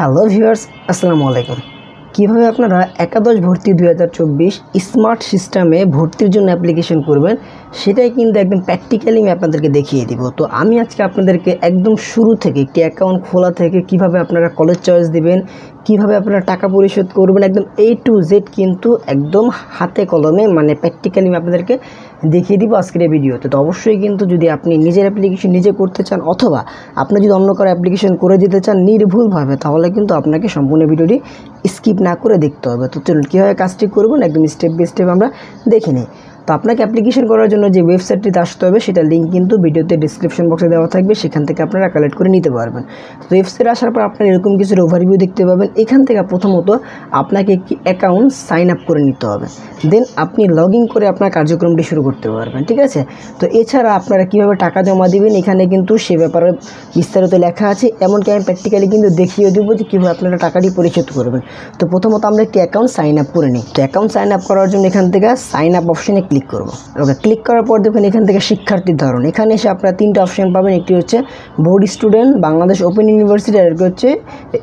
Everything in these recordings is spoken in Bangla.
হ্যালো ভিউয়ার্স আসসালামু আলাইকুম কিভাবে আপনারা একাদশ ভর্তি দুই স্মার্ট সিস্টেমে ভর্তির জন্য অ্যাপ্লিকেশন করবেন সেটাই কিন্তু একদম প্র্যাকটিক্যালি আমি আপনাদেরকে দেখিয়ে দিব তো আমি আজকে আপনাদেরকে একদম শুরু থেকে একটি অ্যাকাউন্ট খোলা থেকে কিভাবে আপনারা কলেজ চয়েস দিবেন কিভাবে আপনারা টাকা পরিশোধ করবেন একদম এ টু জেড কিন্তু একদম হাতে কলমে মানে প্র্যাকটিক্যালি আমি আপনাদেরকে দেখিয়ে দিব আজকের এই ভিডিওতে তো অবশ্যই কিন্তু যদি আপনি নিজের অ্যাপ্লিকেশন নিজে করতে চান অথবা আপনি যদি অন্য কারো অ্যাপ্লিকেশন করে দিতে চান নির্ভুলভাবে তাহলে কিন্তু আপনাকে সম্পূর্ণ ভিডিওটি স্কিপ না করে দেখতে হবে তো চলুন কীভাবে কাজটি করবেন একদম স্টেপ বাই স্টেপ আমরা দেখে নিই তো আপনাকে অ্যাপ্লিকেশন করার জন্য যে ওয়েবসাইটটিতে আসতে হবে সেটা লিঙ্ক কিন্তু ভিডিওতে ডিসক্রিপশন বক্সে দেওয়া থাকবে সেখান থেকে আপনারা কালেক্ট করে নিতে পারবেন তো ওয়েবসাইট আসার পর আপনার এরকম কিছু ওভারভিউ দেখতে পাবেন এখান থেকে প্রথমত আপনাকে একটি অ্যাকাউন্ট সাইন আপ করে নিতে হবে দেন আপনি লগ করে আপনার কার্যক্রমটি শুরু করতে পারবেন ঠিক আছে তো এছাড়া আপনারা কিভাবে টাকা জমা দেবেন এখানে কিন্তু সে ব্যাপারে বিস্তারিত লেখা আছে এমনকি আমি প্র্যাকটিক্যালি কিন্তু দেখিয়ে দেবো যে কীভাবে আপনারা টাকাটি পরিশোধ করবেন তো প্রথমত আমরা একটি অ্যাকাউন্ট সাইন আপ করে নিই তো অ্যাকাউন্ট সাইন আপ করার জন্য এখান থেকে সাইন আপ অপশনে ক্লিক করব ওকে ক্লিক করার পর দেখুন এখান থেকে শিক্ষার্থীর ধরন এখানে এসে আপনারা তিনটা অপশান পাবেন একটি হচ্ছে board student Bangladesh open university আর হচ্ছে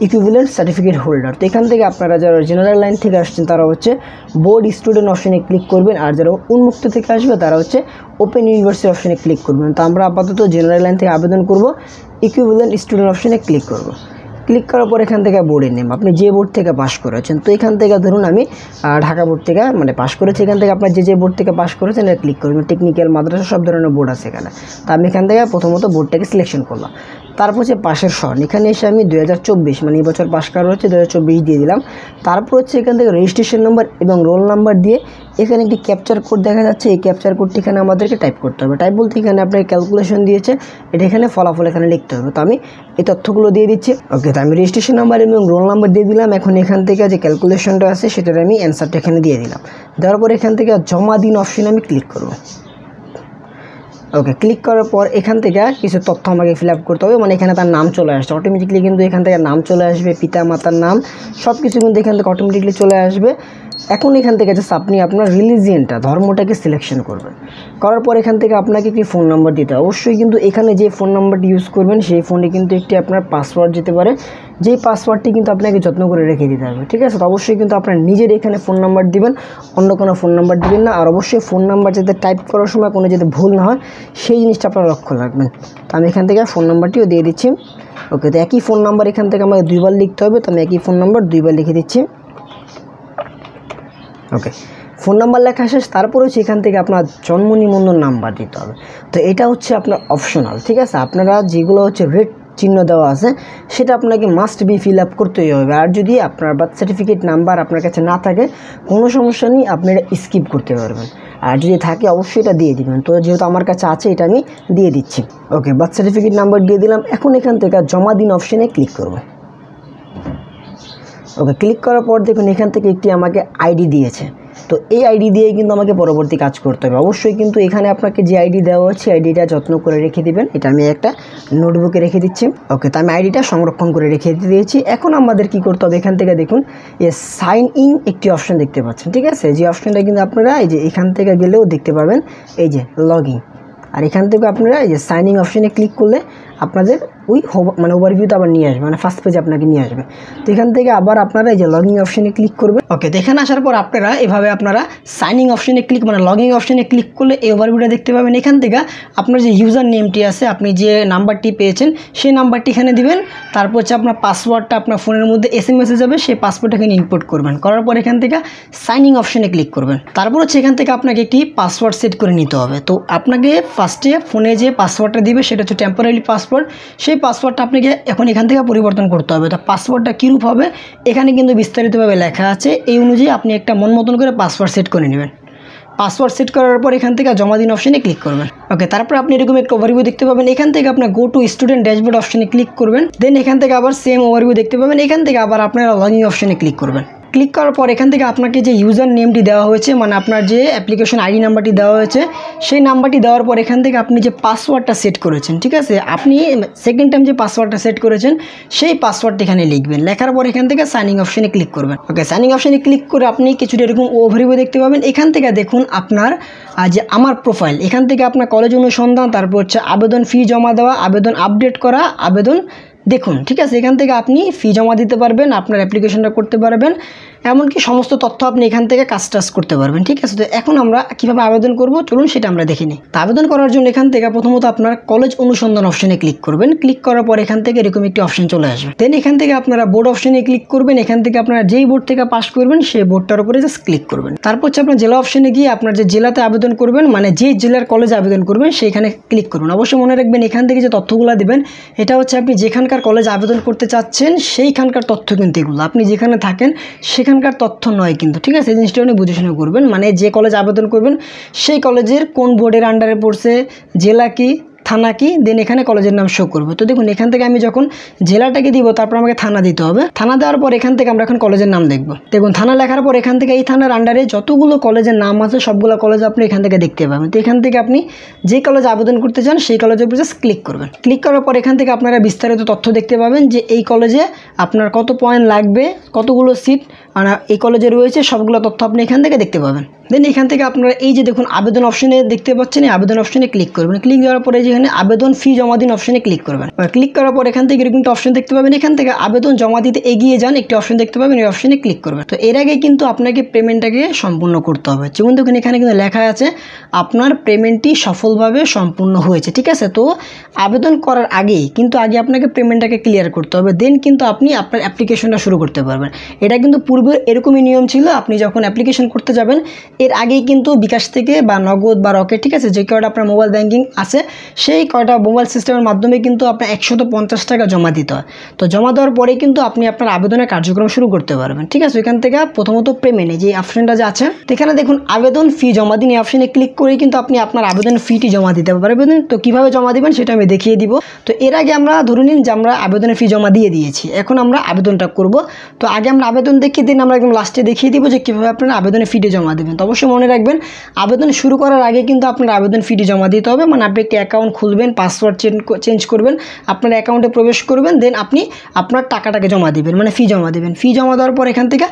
ইকুইভ্যালেন্ট সার্টিফিকেট হোল্ডার তো এখান থেকে আপনারা যারা জেনারেল লাইন থেকে আসছেন তারা হচ্ছে বোর্ড স্টুডেন্ট অপশানে ক্লিক করবেন আর যারা উন্মুক্ত থেকে আসবে তারা হচ্ছে ওপেন ইউনিভার্সিটি অপশানে ক্লিক করবেন তো আমরা আপাতত জেনারেল লাইন থেকে আবেদন করব ইকুইভ্যালেন্ট স্টুডেন্ট অপশানে ক্লিক করব ক্লিক করার পর এখান থেকে বোর্ডের নেম আপনি যে বোর্ড থেকে পাস করেছেন তো এখান থেকে ধরুন আমি ঢাকা বোর্ড থেকে মানে পাস করেছি এখান থেকে আপনার যে যে বোর্ড থেকে পাস করেছেন এটা ক্লিক করবেন টেকনিক্যাল মাদ্রাসা সব ধরনের বোর্ড আছে এখানে তো আমি এখান থেকে প্রথমত বোর্ডটাকে সিলেকশন করলাম তারপর হচ্ছে পাশের সন এখানে এসে আমি দু মানে এই বছর পাশ করা হচ্ছে দু দিয়ে দিলাম তারপর হচ্ছে এখান থেকে রেজিস্ট্রেশন নম্বর এবং রোল নাম্বার দিয়ে এখানে একটি ক্যাপচার কোড দেখা যাচ্ছে এই ক্যাপচার কোডটি এখানে আমাদেরকে টাইপ করতে হবে টাইপ বলতে এখানে আপনার ক্যালকুলেশন দিয়েছে এটা এখানে ফলাফল এখানে লিখতে হবে তো আমি এই তথ্যগুলো দিয়ে দিচ্ছি ওকে তো আমি রেজিস্ট্রেশন নাম্বার এবং রোল নাম্বার দিয়ে দিলাম এখন এখান থেকে যে ক্যালকুলেশনটা আছে সেটার আমি অ্যান্সারটা এখানে দিয়ে দিলাম দেওয়ার পর এখান থেকে জমা দিন অপশন আমি ক্লিক করবো ওকে ক্লিক করার পর এখান থেকে কিছু তথ্য আমাকে ফিল করতে হবে মানে এখানে তার নাম চলে আসছে অটোমেটিকলি কিন্তু এখান থেকে নাম চলে আসবে পিতা মাতার নাম সব কিছু কিন্তু এখান থেকে অটোমেটিকলি চলে আসবে এখন এখান থেকে জাস্ট আপনি আপনার রিলিজিয়ানটা ধর্মটাকে সিলেকশন করবেন করার পর এখান থেকে আপনাকে একটি ফোন নাম্বার দিতে হবে অবশ্যই কিন্তু এখানে যে ফোন নাম্বারটি ইউজ করবেন সেই ফোনে কিন্তু একটি আপনার পাসওয়ার্ড যেতে পারে যেই পাসওয়ার্ডটি কিন্তু আপনাকে যত্ন করে রেখে দিতে হবে ঠিক আছে তো অবশ্যই কিন্তু আপনার নিজের এখানে ফোন নাম্বার দিবেন অন্য কোনো ফোন নাম্বার দিবেন না আর অবশ্যই ফোন নাম্বার যাতে টাইপ করার সময় কোনো যাতে ভুল না হয় সেই জিনিসটা আপনার লক্ষ্য রাখবেন তো আমি এখান থেকে ফোন নাম্বারটিও দিয়ে দিচ্ছি ওকে তো একই ফোন নাম্বার এখান থেকে আমাকে দুইবার লিখতে হবে তো আমি একই ফোন নাম্বার দুইবার লিখে দিচ্ছি ওকে ফোন নাম্বার লেখা শেষ হচ্ছে এখান থেকে আপনার জন্ম নিবন্ধন নাম্বার দিতে হবে তো এটা হচ্ছে আপনার অপশনাল ঠিক আছে আপনারা যেগুলো হচ্ছে রেড চিহ্ন দেওয়া আছে সেটা আপনাকে মাস্ট বি ফিল আপ করতেই হবে আর যদি আপনার বার্থ সার্টিফিকেট নাম্বার আপনার কাছে না থাকে কোনো সমস্যা নেই আপনি এটা স্কিপ করতে পারবেন আর যদি থাকে অবশ্যই এটা দিয়ে দিবেন তো যেহেতু আমার কাছে আছে এটা আমি দিয়ে দিচ্ছি ওকে বার্থ সার্টিফিকেট নাম্বার দিয়ে দিলাম এখন এখান থেকে জমা দিন অপশানে ক্লিক করবে ওকে ক্লিক করার পর দেখুন এখান থেকে একটি আমাকে আইডি দিয়েছে তো এই আইডি দিয়ে কিন্তু আমাকে পরবর্তী কাজ করতে হবে অবশ্যই কিন্তু এখানে আপনাকে যে আইডি দেওয়া হচ্ছে আইডিটা যত্ন করে রেখে দিবেন এটা আমি একটা নোটবুকে রেখে দিচ্ছি ওকে তো আমি আইডিটা সংরক্ষণ করে রেখে দিয়েছি এখন আমাদের কি করতে হবে এখান থেকে দেখুন এ সাইন ইন একটি অপশন দেখতে পাচ্ছেন ঠিক আছে যে অপশনটা কিন্তু আপনারা এই যে এখান থেকে গেলেও দেখতে পাবেন এই যে লগ আর এখান থেকে আপনারা এই যে সাইন ইন অপশনে ক্লিক করলে আপনাদের ওই মানে ওভারভিউতে আবার নিয়ে আসবে মানে ফার্স্ট পেজে আপনাকে নিয়ে আসবে তো এখান থেকে আবার আপনারা এই যে লগিং অপশানে ক্লিক করবে ওকে তো এখানে আসার পর আপনারা এভাবে আপনারা সাইনিং অপশানে ক্লিক মানে লগিং অপশানে ক্লিক করলে এই ওভারভিউটা দেখতে পাবেন এখান থেকে আপনার যে ইউজার নেমটি আছে আপনি যে নাম্বারটি পেয়েছেন সেই নাম্বারটি এখানে দিবেন তারপর হচ্ছে আপনার পাসওয়ার্ডটা আপনার ফোনের মধ্যে এস এম এ যাবে সেই পাসওয়ার্ড এখানে ইনপুট করবেন করার পর এখান থেকে সাইনিং অপশানে ক্লিক করবেন তারপর হচ্ছে এখান থেকে আপনাকে একটি পাসওয়ার্ড সেট করে নিতে হবে তো আপনাকে ফার্স্টে ফোনে যে পাসওয়ার্ডটা দিবে সেটা হচ্ছে টেম্পোরারি পাস পাসওয়ার্ড সেই পাসওয়ার্ডটা আপনাকে এখন এখান থেকে পরিবর্তন করতে হবে তা পাসওয়ার্ডটা কীরূপ হবে এখানে কিন্তু বিস্তারিতভাবে লেখা আছে এই অনুযায়ী আপনি একটা মন মতন করে পাসওয়ার্ড সেট করে নেবেন পাসওয়ার্ড সেট করার পর এখান থেকে জমা দিন অপশানে ক্লিক করবেন ওকে তারপর আপনি এরকম একটা ওভারভিউ দেখতে পাবেন এখান থেকে আপনার গো টু স্টুডেন্ট ড্যাশবোর্ড অপশানে ক্লিক করবেন দেন এখান থেকে আবার সেম ওভারভিউ দেখতে পাবেন এখান থেকে আবার আপনারা লগ ইন অপশানে ক্লিক করবেন ক্লিক করার পর এখান থেকে আপনাকে যে ইউজার নেমটি দেওয়া হয়েছে মানে আপনার যে অ্যাপ্লিকেশন আইডি নাম্বারটি দেওয়া হয়েছে সেই নাম্বারটি দেওয়ার পর এখান থেকে আপনি যে পাসওয়ার্ডটা সেট করেছেন ঠিক আছে আপনি সেকেন্ড টাইম যে পাসওয়ার্ডটা সেট করেছেন সেই পাসওয়ার্ডটি এখানে লিখবেন লেখার পর এখান থেকে সাইনিং অপশানে ক্লিক করবেন ওকে সাইনিং অপশানে ক্লিক করে আপনি কিছুটা এরকম ওভারিও দেখতে পাবেন এখান থেকে দেখুন আপনার যে আমার প্রোফাইল এখান থেকে আপনার কলেজ অনুসন্ধান তারপর হচ্ছে আবেদন ফি জমা দেওয়া আবেদন আপডেট করা আবেদন দেখুন ঠিক আছে এখান থেকে আপনি ফি জমা দিতে পারবেন আপনার অ্যাপ্লিকেশনটা করতে পারবেন এমনকি সমস্ত তথ্য আপনি এখান থেকে কাজ টাজ করতে পারবেন ঠিক আছে তো এখন আমরা কিভাবে আবেদন করব চলুন সেটা আমরা দেখিনি নিই আবেদন করার জন্য এখান থেকে প্রথমত আপনার কলেজ অনুসন্ধান অপশনে ক্লিক করবেন ক্লিক করার পর এখান থেকে এরকম একটি অপশন চলে আসবে দেন এখান থেকে আপনারা বোর্ড অপশনে ক্লিক করবেন এখান থেকে আপনারা যেই বোর্ড থেকে পাস করবেন সেই বোর্ডটার উপরে জাস্ট ক্লিক করবেন তারপর হচ্ছে আপনার জেলা অপশনে গিয়ে আপনার যে জেলাতে আবেদন করবেন মানে যে জেলার কলেজে আবেদন করবেন সেইখানে ক্লিক করবেন অবশ্যই মনে রাখবেন এখান থেকে যে তথ্যগুলো দেবেন এটা হচ্ছে আপনি যেখানকার কলেজ আবেদন করতে চাচ্ছেন সেইখানকার তথ্য কিন্তু এগুলো আপনি যেখানে থাকেন সেখানে সেখানকার তথ্য নয় কিন্তু ঠিক আছে এই জিনিসটা উনি বুঝে শুনে করবেন মানে যে কলেজ আবেদন করবেন সেই কলেজের কোন বোর্ডের আন্ডারে পড়ছে জেলা কি থানা কি দেন এখানে কলেজের নাম শো করবো তো দেখুন এখান থেকে আমি যখন জেলাটাকে দিব তারপর আমাকে থানা দিতে হবে থানা দেওয়ার পর এখান থেকে আমরা এখন কলেজের নাম দেখব দেখুন থানা লেখার পর এখান থেকে এই থানার আন্ডারে যতগুলো কলেজের নাম আছে সবগুলো কলেজ আপনি এখান থেকে দেখতে পাবেন তো এখান থেকে আপনি যে কলেজে আবেদন করতে চান সেই কলেজের উপর জাস্ট ক্লিক করবেন ক্লিক করার পর এখান থেকে আপনারা বিস্তারিত তথ্য দেখতে পাবেন যে এই কলেজে আপনার কত পয়েন্ট লাগবে কতগুলো সিট আর এই কলেজে রয়েছে সবগুলো তথ্য আপনি এখান থেকে দেখতে পাবেন দেন এখান থেকে আপনারা এই যে দেখুন আবেদন অপশনে দেখতে পাচ্ছেন এই আবেদন অপশনে ক্লিক করবেন ক্লিক দেওয়ার পরে যে এখানে আবেদন ফি জমা দিন অপশনে ক্লিক করবেন ক্লিক করার পর এখান থেকে এরকম একটা অপশন দেখতে পাবেন এখান থেকে আবেদন জমা দিতে এগিয়ে যান একটি অপশন দেখতে পাবেন এই অপশনে ক্লিক করবেন তো এর আগে কিন্তু আপনাকে পেমেন্টটাকে সম্পূর্ণ করতে হবে যেমন দেখুন এখানে কিন্তু লেখা আছে আপনার পেমেন্টটি সফলভাবে সম্পূর্ণ হয়েছে ঠিক আছে তো আবেদন করার আগেই কিন্তু আগে আপনাকে পেমেন্টটাকে ক্লিয়ার করতে হবে দেন কিন্তু আপনি আপনার অ্যাপ্লিকেশনটা শুরু করতে পারবেন এটা কিন্তু পূর্বে এরকমই নিয়ম ছিল আপনি যখন অ্যাপ্লিকেশন করতে যাবেন এর আগেই কিন্তু বিকাশ থেকে বা নগদ বা রকেট ঠিক আছে যে কেউ আপনার মোবাইল ব্যাঙ্কিং আছে সেই কয়টা মোবাইল সিস্টেমের মাধ্যমে কিন্তু আপনার একশত পঞ্চাশ টাকা জমা দিতে হয় তো জমা দেওয়ার পরে কিন্তু আপনি আপনার আবেদনের কার্যক্রম শুরু করতে পারবেন ঠিক আছে এখান থেকে প্রথমত পেমেন্টে যে অপশনটা যে আছে এখানে দেখুন আবেদন ফি জমা দিন এই অপশনে ক্লিক করে কিন্তু আপনি আপনার আবেদনের ফিটি জমা দিতে পারবেন তো কিভাবে জমা দিবেন সেটা আমি দেখিয়ে দিব তো এর আগে আমরা ধরে নিন যে আমরা আবেদনের ফি জমা দিয়ে দিয়েছি এখন আমরা আবেদনটা করব তো আগে আমরা আবেদন দেখিয়ে দিন আমরা একদম লাস্টে দেখিয়ে দিব যে কীভাবে আপনার আবেদনের ফিটি জমা দেবেন তো অবশ্যই মনে রাখবেন আবেদন শুরু করার আগে কিন্তু আপনার আবেদন ফিটি জমা দিতে হবে মানে আপনি একটি অ্যাকাউন্ট খুলবেন পাসওয়ার্ড চেঞ্জ করবেন আপনার অ্যাকাউন্টে প্রবেশ করবেন দেন আপনি আপনার টাকাটাকে জমা দেবেন মানে ফি জমা দেবেন ফি জমা দেওয়ার পর এখান থেকে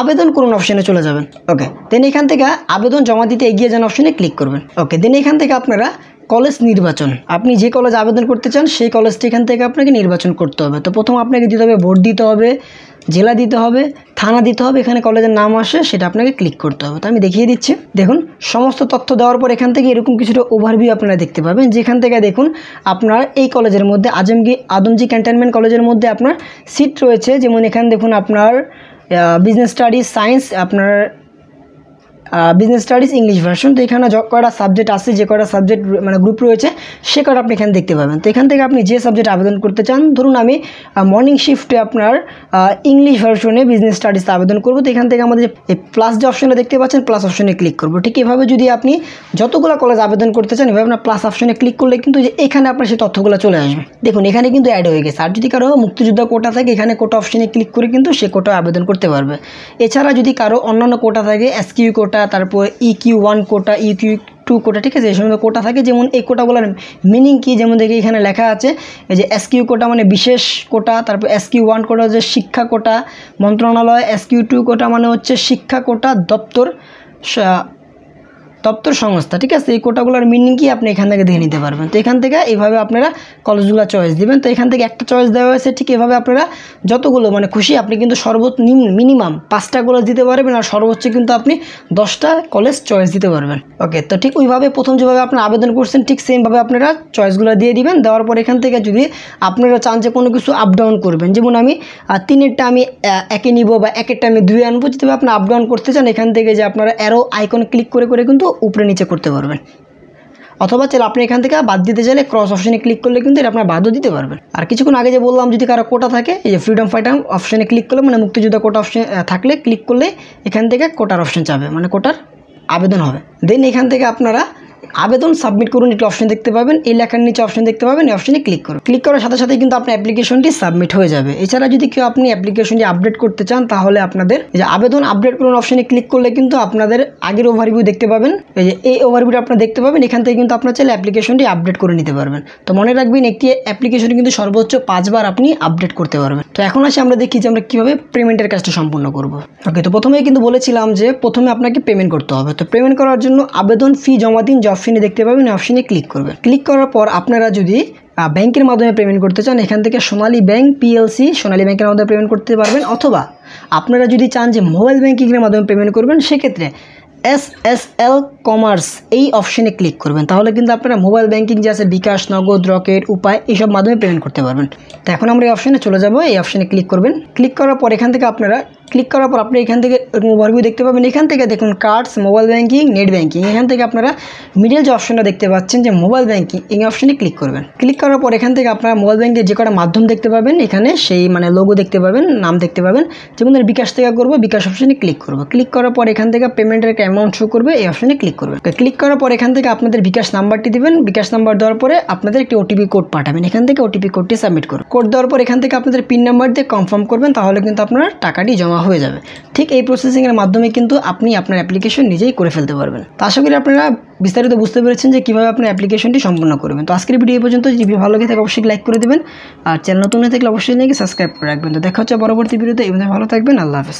আবেদন করুন অপশানে চলে যাবেন ওকে দেন এখান থেকে আবেদন জমা দিতে এগিয়ে যান অপশানে ক্লিক করবেন ওকে দেন এখান থেকে আপনারা কলেজ নির্বাচন আপনি যে কলেজ আবেদন করতে চান সেই কলেজটি এখান থেকে আপনাকে নির্বাচন করতে হবে তো প্রথম আপনাকে দিতে হবে ভোট দিতে হবে জেলা দিতে হবে থানা দিতে হবে এখানে কলেজের নাম আসে সেটা আপনাকে ক্লিক করতে হবে তো আমি দেখিয়ে দিচ্ছি দেখুন সমস্ত তথ্য দেওয়ার পর এখান থেকে এরকম কিছুটা ওভারভিউ আপনারা দেখতে পাবেন যেখান থেকে দেখুন আপনার এই কলেজের মধ্যে আজমগি আদমজি ক্যান্টনমেন্ট কলেজের মধ্যে আপনার সিট রয়েছে যেমন এখানে দেখুন আপনার বিজনেস স্টাডিজ সায়েন্স আপনার বিজনেস স্টাডিজ ইংলিশ ভার্সন তো এখানে কটা সাবজেক্ট আছে যে কটা সাবজেক্ট মানে গ্রুপ রয়েছে সে কটা আপনি এখানে দেখতে পাবেন তো এখান থেকে আপনি যে সাবজেক্ট আবেদন করতে চান ধরুন আমি মর্নিং শিফটে আপনার ইংলিশ ভার্সনে বিজনেস স্টাডিজতে আবেদন করবো তো এখান থেকে আমাদের এই প্লাস যে অপশনটা দেখতে পাচ্ছেন প্লাস অপশনে ক্লিক করবো ঠিক এভাবে যদি আপনি যতগুলো কলেজ আবেদন করতে চান এভাবে আপনার প্লাস অপশনে ক্লিক করলে কিন্তু যে এখানে আপনার সেই তথ্যগুলো চলে আসবে দেখুন এখানে কিন্তু অ্যাড হয়ে গেছে আর যদি কারো মুক্তিযোদ্ধা কোটা থাকে এখানে কোটা অপশনে ক্লিক করে কিন্তু সে কোটা আবেদন করতে পারবে এছাড়া যদি কারো অন্যান্য কোটা থাকে এসকিউ কোটা কোটা তারপর E Q one quota E Q two quota ঠিক আছে এই সমস্ত কোটা থাকে যেমন এই কোটাগুলোর মিনিং কী যেমন দেখি এখানে লেখা আছে এই যে এসকিউ কোটা মানে বিশেষ কোটা তারপর এসকিউ ওয়ান কোটা হচ্ছে শিক্ষা কোটা মন্ত্রণালয় এসকিউ টু কোটা মানে হচ্ছে শিক্ষা কোটা দপ্তর দপ্তর সংস্থা ঠিক আছে এই কোটাগুলোর মিনিং কি আপনি এখান থেকে দিয়ে নিতে পারবেন তো এখান থেকে এইভাবে আপনারা কলেজগুলো চয়েস দিবেন তো এখান থেকে একটা চয়েস দেওয়া হয়েছে ঠিক এভাবে আপনারা যতগুলো মানে খুশি আপনি কিন্তু সর্বোচ্চ মিনিমাম পাঁচটা কলেজ দিতে পারবেন আর সর্বোচ্চ কিন্তু আপনি দশটা কলেজ চয়েস দিতে পারবেন ওকে তো ঠিক ওইভাবে প্রথম যেভাবে আপনার আবেদন করছেন ঠিক সেমভাবে আপনারা চয়েসগুলো দিয়ে দিবেন দেওয়ার পর এখান থেকে যদি আপনারা চান যে কোনো কিছু আপডাউন করবেন যেমন আমি তিনেরটা আমি একে নিব বা একেরটা আমি দুই আনবো যদি আপনি আপডাউন করতে চান এখান থেকে যে আপনারা অ্যারো আইকন ক্লিক করে করে কিন্তু উপরে নিচে করতে পারবেন অথবা চাইলে আপনি এখান থেকে বাদ দিতে চাইলে ক্রস অপশানে ক্লিক করলে কিন্তু এটা আপনার বাদও দিতে পারবেন আর কিছুক্ষণ আগে যে বললাম যদি কারো কোটা থাকে এই যে ফ্রিডম ফাইটার অপশানে ক্লিক করলে মানে মুক্তিযোদ্ধা কোটা অপশান থাকলে ক্লিক করলে এখান থেকে কোটার অপশান চাবে মানে কোটার আবেদন হবে দেন এখান থেকে আপনারা আবেদন সাবমিট করুন একটি অপশন দেখতে পাবেন এই লেখার নিচে অপশন দেখতে পাবেন এই অপশনে ক্লিক করুন ক্লিক করার সাথে সাথে কিন্তু আপনার অ্যাপ্লিকেশনটি সাবমিট হয়ে যাবে এছাড়া যদি কেউ আপনি অ্যাপ্লিকেশনটি আপডেট করতে চান তাহলে আপনাদের যে আবেদন আপডেট করুন অপশনে ক্লিক করলে কিন্তু আপনাদের আগের ওভারভিউ দেখতে পাবেন এই যে এই ওভারভিউটা আপনার দেখতে পাবেন এখান থেকে কিন্তু আপনার চাইলে অ্যাপ্লিকেশনটি আপডেট করে নিতে পারবেন তো মনে রাখবেন একটি অ্যাপ্লিকেশন কিন্তু সর্বোচ্চ পাঁচবার আপনি আপডেট করতে পারবেন তো এখন আসে আমরা দেখি যে আমরা কীভাবে পেমেন্টের কাজটা সম্পূর্ণ করব ওকে তো প্রথমেই কিন্তু বলেছিলাম যে প্রথমে আপনাকে পেমেন্ট করতে হবে তো পেমেন্ট করার জন্য আবেদন ফি জমা দিন যে অপশানে দেখতে পাবেন অপশানে ক্লিক করবেন ক্লিক করার পর আপনারা যদি ব্যাংকের মাধ্যমে পেমেন্ট করতে চান এখান থেকে সোনালী ব্যাংক পিএলসি সোনালী ব্যাংকের মাধ্যমে পেমেন্ট করতে পারবেন অথবা আপনারা যদি চান যে মোবাইল ব্যাংকিংয়ের মাধ্যমে পেমেন্ট করবেন সেক্ষেত্রে এস এস এল কমার্স এই অপশানে ক্লিক করবেন তাহলে কিন্তু আপনারা মোবাইল ব্যাঙ্কিং যে আছে বিকাশ নগদ রকেট উপায় এইসব মাধ্যমে পেমেন্ট করতে পারবেন তো এখন আমরা এই অপশানে চলে যাব এই অপশানে ক্লিক করবেন ক্লিক করার পর এখান থেকে আপনারা ক্লিক করার পর আপনি এখান থেকে ওভারভিউ দেখতে পাবেন এখান থেকে দেখুন cards mobile banking net banking এখান থেকে আপনারা মিডিল যে অপশনটা দেখতে পাচ্ছেন যে মোবাইল ব্যাঙ্কিং এই অপশনে ক্লিক করবেন ক্লিক করার পর এখান থেকে আপনারা মোবাইল ব্যাঙ্কের যে কটা মাধ্যম দেখতে পাবেন এখানে সেই মানে লোগো দেখতে পাবেন নাম দেখতে পাবেন যেমন বিকাশ থেকে করবো বিকাশ অপশনে ক্লিক করবো ক্লিক করার পর এখান থেকে পেমেন্টের একটা অ্যামাউন্ট শো করবে এই অপশনে ক্লিক করবেন ক্লিক করার পর এখান থেকে আপনাদের বিকাশ নাম্বারটি দেবেন বিকাশ নাম্বার দেওয়ার পরে আপনাদের একটি ওটিপি কোড পাঠাবেন এখান থেকে ওটিপি কোডটি সাবমিট করুন কোড দেওয়ার পর এখান থেকে আপনাদের পিন নাম্বার দিয়ে কনফার্ম করবেন তাহলে কিন্তু আপনারা টাকাটি জমা নেওয়া হয়ে যাবে ঠিক এই প্রসেসিংয়ের মাধ্যমে কিন্তু আপনি আপনার অ্যাপ্লিকেশন নিজেই করে ফেলতে পারবেন তো আশা করি আপনারা বিস্তারিত বুঝতে পেরেছেন যে কীভাবে আপনার অ্যাপ্লিকেশনটি সম্পূর্ণ করবেন তো আজকের ভিডিও পর্যন্ত যদি ভালো লাগে থাকে অবশ্যই লাইক করে দেবেন আর চ্যানেল নতুন হয়ে থাকলে অবশ্যই নিয়ে সাবস্ক্রাইব করে রাখবেন তো দেখা হচ্ছে পরবর্তী ভিডিওতে এভাবে ভালো থাকবেন আল্লাহ হাফেজ